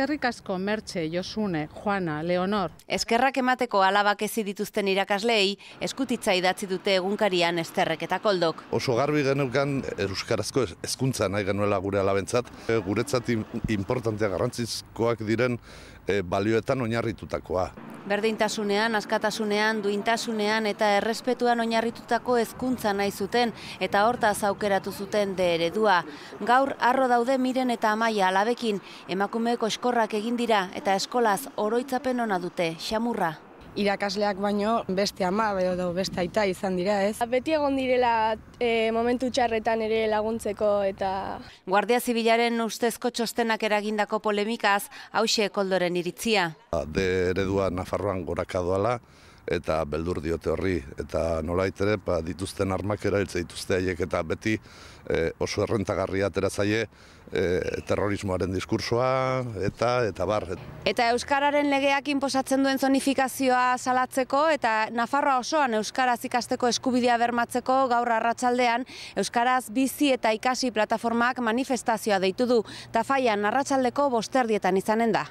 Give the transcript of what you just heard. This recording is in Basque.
eskerrik asko Mertxe, Josune, Juana, Leonor. Eskerrak emateko alabak ezi dituzten irakasleei eskutitza idatzi dute egunkarian esterrek eta koldok. Oso garbi genukan euskarazko hezkuntza nahi genuela gure alabentzat, e, guretzat importantea garrantzizkoak diren e, balioetan oinarritutakoa. Berdintasunean, askatasunean, duintasunean eta errespetuan oinarritutako hezkuntza nahi zuten eta hortaz aukeratu zuten de eredua. Gaur arro daude miren eta amaia alabekin, emakumeek eskorrak egin dira eta eskolaz oroitzapen ona dute, xamurra irakasleak baino beste ama edo beste aita izan dira, ez? Ba, beti egon direla e, momentu txarretan ere laguntzeko eta Guardia Zibilaren ustezko txostenak eragindako polemikaz hauxe koldoren iritzia. Ba, de eredua Nafarroan gorakadoala eta beldur diote horri eta nolait ere ba, dituzten armak erailtze dituzte haiek eta beti e, oso errentagarria atera zaie e, terrorismoaren diskursoa eta eta bar. Eta euskararen legeak inposatzen duen zonifikazioa salatzeko eta Nafarroa osoan euskaraz ikasteko eskubidea bermatzeko gaur arratsaldean euskaraz bizi eta ikasi plataformaak manifestazioa deitu du Tafaia arratsaldeko bosterdietan izanen da.